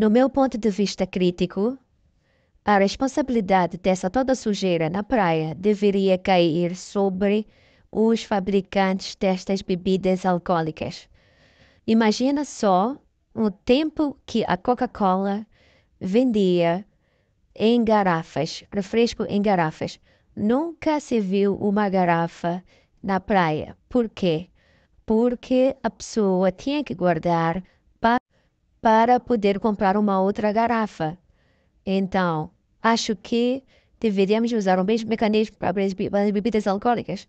No meu ponto de vista crítico, a responsabilidade dessa toda sujeira na praia deveria cair sobre os fabricantes destas bebidas alcoólicas. Imagina só o tempo que a Coca-Cola vendia em garrafas, refresco em garrafas. Nunca se viu uma garrafa na praia. Por quê? Porque a pessoa tinha que guardar para poder comprar uma outra garrafa. Então, acho que deveríamos usar o mesmo mecanismo para as bebidas alcoólicas.